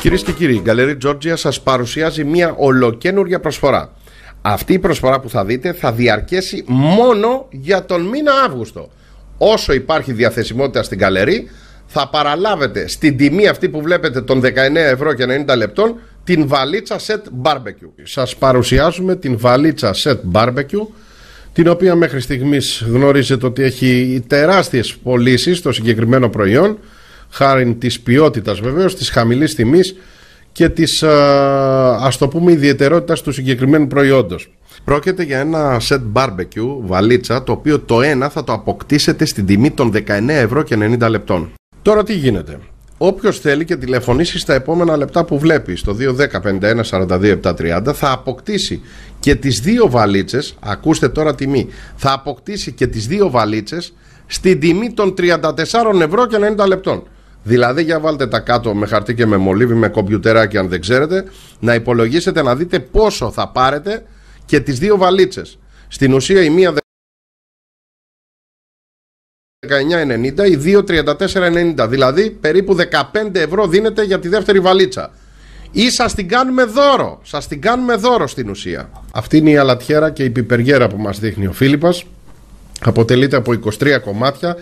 Κυρίες και κύριοι, η Γκαλερή Τζόρτζια σας παρουσιάζει μια ολοκένουργια προσφορά. Αυτή η προσφορά που θα δείτε θα διαρκέσει μόνο για τον μήνα Αύγουστο. Όσο υπάρχει διαθεσιμότητα στην Γκαλερή, θα παραλάβετε στην τιμή αυτή που βλέπετε των 19 ευρώ και 90 λεπτών την βαλίτσα set barbecue. Σας παρουσιάζουμε την βαλίτσα set barbecue την οποία μέχρι στιγμής γνωρίζετε ότι έχει τεράστιες πωλήσεις στο συγκεκριμένο προϊόν χάρη της ποιότητας βεβαίως, της χαμηλής τιμής και της ας το πούμε ιδιαιτερότητας του συγκεκριμένου προϊόντος. Πρόκειται για ένα set barbecue βαλίτσα το οποίο το ένα θα το αποκτήσετε στην τιμή των 19 ευρώ και 90 λεπτών. Τώρα τι γίνεται. Όποιος θέλει και τηλεφωνήσει στα επόμενα λεπτά που βλέπει στο 210-51-42-730 θα αποκτήσει και τις δύο βαλίτσες, ακούστε τώρα τιμή, θα αποκτήσει και τις δύο βαλίτσες στην τιμή των 34 ευρώ και 90 λεπτών. Δηλαδή για βάλτε τα κάτω με χαρτί και με μολύβι, με κομπιουτεράκι αν δεν ξέρετε, να υπολογίσετε να δείτε πόσο θα πάρετε και τις δύο βαλίτσες. Στην ουσία η μία 19,90 ή 2,34,90. Δηλαδή περίπου 15 ευρώ δίνεται για τη δεύτερη βαλίτσα. Ή σας την κάνουμε δώρο. Σας την κάνουμε δώρο στην ουσία. Αυτή είναι η αλατιέρα και η πιπεριέρα που μας δείχνει ο Φίλιππας. Αποτελείται από 23 κομμάτια.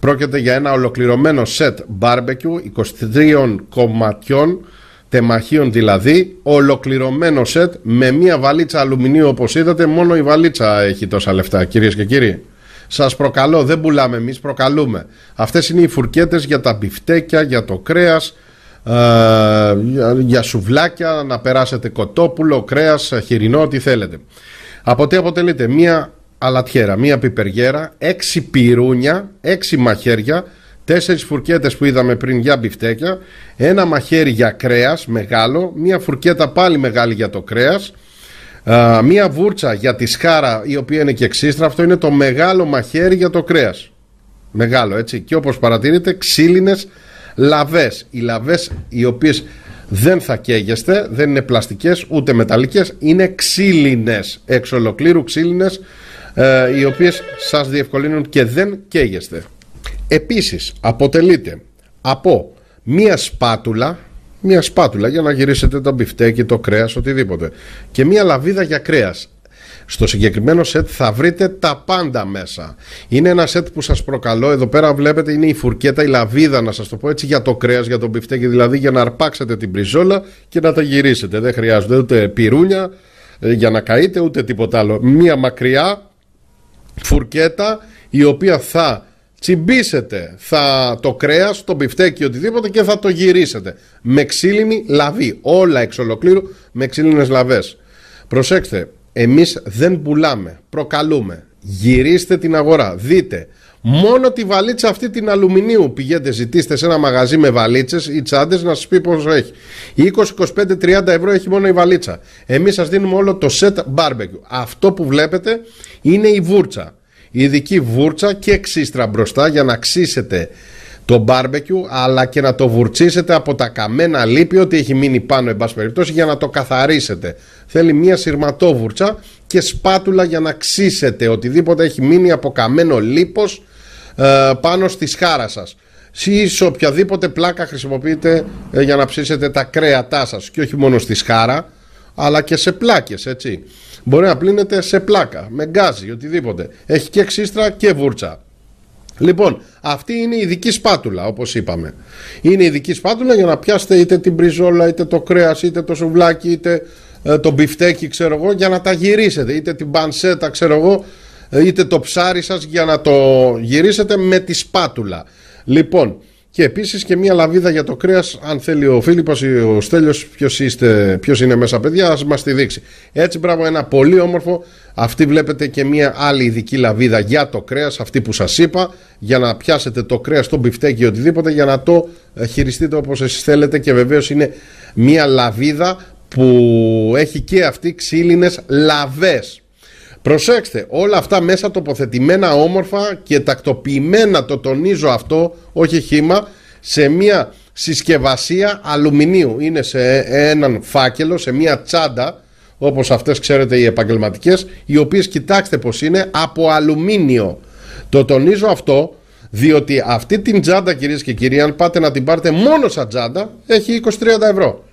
Πρόκειται για ένα ολοκληρωμένο σετ barbecue 23 κομματιών τεμαχίων δηλαδή, ολοκληρωμένο σετ με μία βαλίτσα αλουμινίου όπως είδατε, μόνο η βαλίτσα έχει τόσα λεφτά κυρίες και κύριοι. Σας προκαλώ, δεν πουλάμε εμείς, προκαλούμε. Αυτές είναι οι φουρκέτες για τα μπιφτέκια, για το κρέας, ε, για σουβλάκια, να περάσετε κοτόπουλο, κρέας, χοιρινό, ό,τι θέλετε. Από τι αποτελείται, μία αλατιέρα, μία πιπεριέρα, έξι πυρούνια, έξι μαχαίρια, τέσσερις φουρκέτες που είδαμε πριν για μπιφτέκια, ένα μαχαίρι για κρέας μεγάλο, μία φουρκέτα πάλι μεγάλη για το κρέας μία βούρτσα για τη σχάρα η οποία είναι και Αυτό είναι το μεγάλο μαχαίρι για το κρέας. Μεγάλο έτσι και όπως παρατηρείτε ξύλινες λαβές. Οι λαβές οι οποίες δεν θα καίγεστε, δεν είναι πλαστικές ούτε μεταλλικές, είναι ξύλινες, εξ ολοκλήρου ξύλινες ε, οι οποίες σας διευκολύνουν και δεν καίγεστε. Επίσης αποτελείται από μία σπάτουλα μια σπάτουλα για να γυρίσετε το μπιφτέκι, το κρέας, οτιδήποτε. Και μια λαβίδα για κρέας. Στο συγκεκριμένο σετ θα βρείτε τα πάντα μέσα. Είναι ένα σετ που σας προκαλώ. Εδώ πέρα βλέπετε είναι η φουρκέτα, η λαβίδα να σας το πω έτσι για το κρέας, για το μπιφτέκι. Δηλαδή για να αρπάξετε την πριζόλα και να τα γυρίσετε. Δεν χρειάζονται ούτε πυρούνια ε, για να καείτε ούτε τίποτα άλλο. Μια μακριά φουρκέτα η οποία θα τσιμπήσετε θα το κρέας, το μπιφτέκι, οτιδήποτε και θα το γυρίσετε. Με ξύλινη λαβή. Όλα εξ ολοκλήρου με ξύλινες λαβές. Προσέξτε, εμείς δεν πουλάμε, προκαλούμε. Γυρίστε την αγορά, δείτε. Μόνο τη βαλίτσα αυτή την αλουμινίου πηγαίνετε, ζητήστε σε ένα μαγαζί με βαλίτσες ή τσάντες να σας πει πόσο έχει. 20, 25, 30 ευρώ έχει μόνο η βαλίτσα. Εμείς σας δίνουμε όλο το set barbecue. Αυτό που βλέπετε είναι η βούρτσα ειδική βούρτσα και ξύστρα μπροστά για να ξύσετε το μπάρμπεκιου αλλά και να το βουρτσίσετε από τα καμένα λίπη ότι έχει μείνει πάνω εν πάση περιπτώσει για να το καθαρίσετε. Θέλει μια σειρματόβουρτσα και σπάτουλα για να ξύσετε οτιδήποτε έχει μείνει από καμένο λίπος ε, πάνω στη σχάρα σας. Ή σε οποιαδήποτε πλάκα χρησιμοποιείτε ε, για να ψήσετε τα κρέατά σας και όχι μόνο στη σχάρα αλλά και σε πλάκες έτσι. Μπορεί να πλύνεται σε πλάκα, με γκάζι, οτιδήποτε. Έχει και ξύστρα και βούρτσα. Λοιπόν, αυτή είναι η ειδική σπάτουλα, όπως είπαμε. Είναι η ειδική σπάτουλα για να πιάσετε είτε την μπριζόλα, είτε το κρέας, είτε το σουβλάκι, είτε ε, το μπιφτέκι, ξέρω εγώ, για να τα γυρίσετε. Είτε την πανσέτα, ξέρω εγώ, ε, είτε το ψάρι σας για να το γυρίσετε με τη σπάτουλα. Λοιπόν, και επίσης και μία λαβίδα για το κρέας, αν θέλει ο Φίλιππος ή ο Στέλιος, ποιος είναι μέσα, παιδιά, ας μας τη δείξει. Έτσι, μπράβο, ένα πολύ όμορφο. Αυτή βλέπετε και μία άλλη ειδική λαβίδα για το κρέας, αυτή που σας είπα, για να πιάσετε το κρέας, το μπιφτέκι ή οτιδήποτε, για να το ε, χειριστείτε όπως εσείς θέλετε. Και βεβαίως είναι μία λαβίδα που έχει και αυτή ξύλινες λαβές. Προσέξτε, όλα αυτά μέσα τοποθετημένα όμορφα και τακτοποιημένα, το τονίζω αυτό, όχι χήμα, σε μια συσκευασία αλουμινίου. Είναι σε έναν φάκελο, σε μια τσάντα, όπως αυτές ξέρετε οι επαγγελματικές, οι οποίες κοιτάξτε πως είναι από αλουμίνιο. Το τονίζω αυτό, διότι αυτή την τσάντα κυρίες και κύριοι, αν πάτε να την πάρετε μόνο σαν τσάντα, έχει 20-30 ευρώ.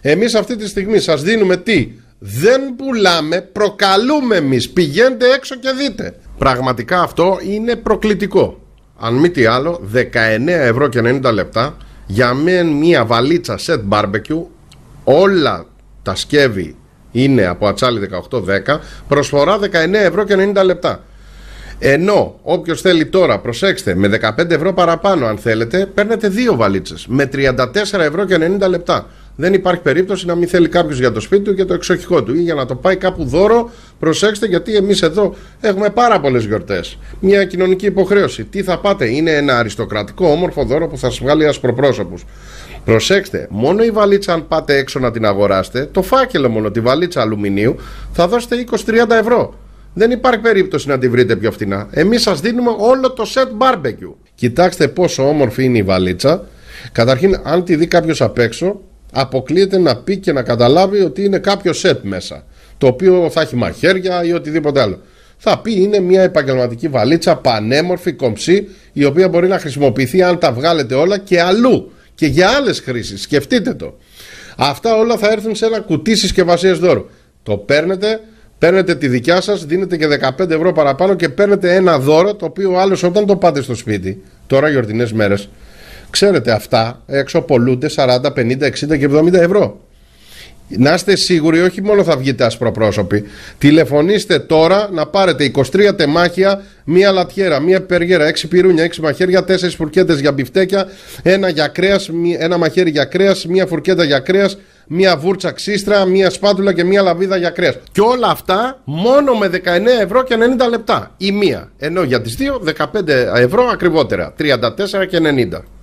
Εμείς αυτή τη στιγμή σας δίνουμε τι, δεν πουλάμε, προκαλούμε εμείς. Πηγαίνετε έξω και δείτε. Πραγματικά αυτό είναι προκλητικό. Αν μη τι άλλο, 19 ευρώ και 90 λεπτά για μία βαλίτσα σετ barbecue. Όλα τα σκεύη είναι από ατσάλι 18-10, προσφορά 19 ευρώ και 90 λεπτά. Ενώ όποιος θέλει τώρα, προσέξτε, με 15 ευρώ παραπάνω, αν θέλετε, παίρνετε δύο βαλίτσες με 34 ευρώ και 90 λεπτά. Δεν υπάρχει περίπτωση να μην θέλει κάποιος για το σπίτι του και το εξοχικό του ή για να το πάει κάπου δώρο. Προσέξτε, γιατί εμείς εδώ έχουμε πάρα πολλές γιορτές. Μια κοινωνική υποχρέωση. Τι θα πάτε, είναι ένα αριστοκρατικό όμορφο δώρο που θα σας βγάλει ασπροπρόσωπους. Προσέξτε, μόνο η βαλίτσα, αν πάτε έξω να την αγοράσετε, το φάκελο μόνο, τη βαλίτσα αλουμινίου, θα δώσετε 20-30 ευρώ. Δεν υπάρχει περίπτωση να τη βρείτε πιο φθηνά. Εμείς σας δίνουμε όλο το set barbecue. Κοιτάξτε πόσο όμορφη είναι η βαλίτσα. Καταρχήν, αν τη δει κάποιος απ' έξω, αποκλείεται να πει και να καταλάβει ότι είναι κάποιος σετ μέσα. Το οποίο θα έχει μαχαίρια ή οτιδήποτε άλλο. Θα πει είναι μια επαγγελματική βαλίτσα πανέμορφη, κομψή, η οποία μπορεί να χρησιμοποιηθεί αν τα βγάλετε όλα και αλλού και για άλλες χρήσεις. Σκεφτείτε το. Αυτά όλα θα έρθουν σε ένα κουτί συσκευασίας δώρο. Το παίρνετε, παίρνετε τη δικιά σας, δίνετε και 15 ευρώ παραπάνω και παίρνετε ένα δώρο το οποίο άλλος όταν το πάτε στο σπίτι, τώρα γιορτινέ μέρες, Ξέρετε, αυτά έξω πολλούνται 40, 50, 60 και 70 ευρώ. Να είστε σίγουροι, όχι μόνο θα βγείτε ασπροπρόσωποι. Τηλεφωνήστε τώρα να πάρετε 23 τεμάχια, μία λατιέρα, μία περγέρα, 6 πυρούνια, 6 μαχαίρια, 4 φουρκέτες για μπιφτέκια, ένα, για κρέας, ένα μαχαίρι για κρέας, μία φουρκέτα για κρέας, μία βούρτσα ξύστρα, μία σπάτουλα και μία λαβίδα για κρέας. Και όλα αυτά μόνο με 19 ευρώ και 90 λεπτά η μία. Ενώ για τις δύο 15 ευρώ ακριβότερα, 34 και 90.